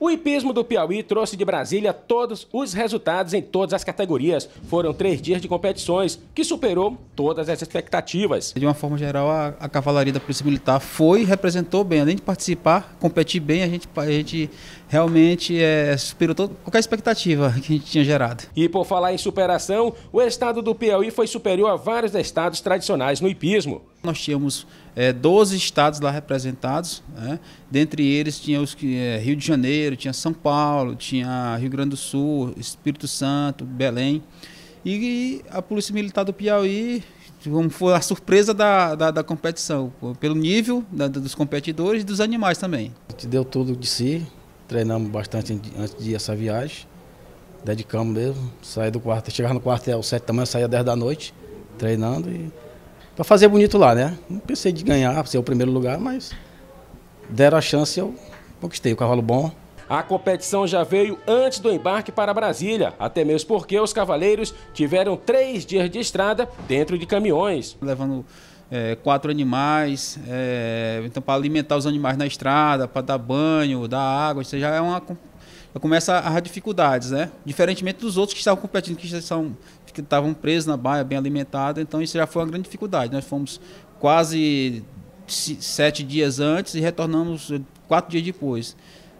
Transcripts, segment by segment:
O hipismo do Piauí trouxe de Brasília todos os resultados em todas as categorias. Foram três dias de competições, que superou todas as expectativas. De uma forma geral, a, a Cavalaria da Polícia Militar foi e representou bem. Além de participar, competir bem, a gente, a gente realmente é, superou todo, qualquer expectativa que a gente tinha gerado. E por falar em superação, o estado do Piauí foi superior a vários estados tradicionais no hipismo. Nós tínhamos é, 12 estados lá representados, né? dentre eles tinha os que é, Rio de Janeiro, tinha São Paulo, tinha Rio Grande do Sul, Espírito Santo, Belém. E, e a Polícia Militar do Piauí como foi a surpresa da, da, da competição, pelo nível da, dos competidores e dos animais também. A gente deu tudo de si, treinamos bastante antes de essa viagem, dedicamos mesmo, sair do quarto, chegar no quartel às sete da manhã, saía às 10 da noite, treinando e para fazer bonito lá, né? Não pensei de ganhar, ser o primeiro lugar, mas deram a chance e eu conquistei o cavalo bom. A competição já veio antes do embarque para Brasília, até mesmo porque os cavaleiros tiveram três dias de estrada dentro de caminhões. Levando é, quatro animais, é, então para alimentar os animais na estrada, para dar banho, dar água, isso já é uma já começa a dificuldades, né? Diferentemente dos outros que estavam competindo, que são, que estavam presos na baia, bem alimentados, então isso já foi uma grande dificuldade. Nós fomos quase sete dias antes e retornamos eh, quatro dias depois.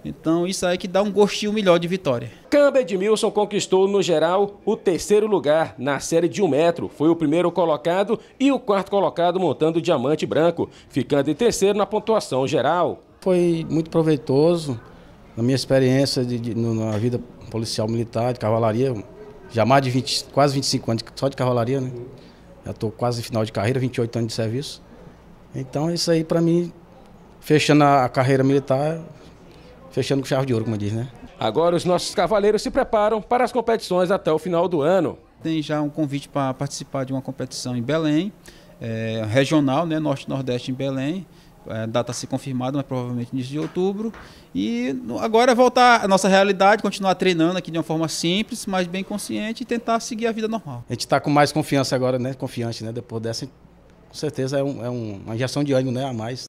Então isso aí que dá um gostinho melhor de vitória. Camba Edmilson conquistou no geral o terceiro lugar na série de um metro. Foi o primeiro colocado e o quarto colocado montando o diamante branco, ficando em terceiro na pontuação geral. Foi muito proveitoso na minha experiência de, de, na vida policial militar, de cavalaria, já mais de 20, quase 25 anos só de cavalaria, né? Já estou quase no final de carreira, 28 anos de serviço. Então isso aí para mim, fechando a carreira militar, fechando com chave de ouro, como diz, né? Agora os nossos cavaleiros se preparam para as competições até o final do ano. Tem já um convite para participar de uma competição em Belém, é, regional, né, norte-nordeste em Belém. É, data a ser confirmada, mas provavelmente início de outubro. E agora é voltar à nossa realidade, continuar treinando aqui de uma forma simples, mas bem consciente e tentar seguir a vida normal. A gente está com mais confiança agora, né? Confiante, né? Depois dessa, com certeza é, um, é um, uma injeção de ânimo né? a mais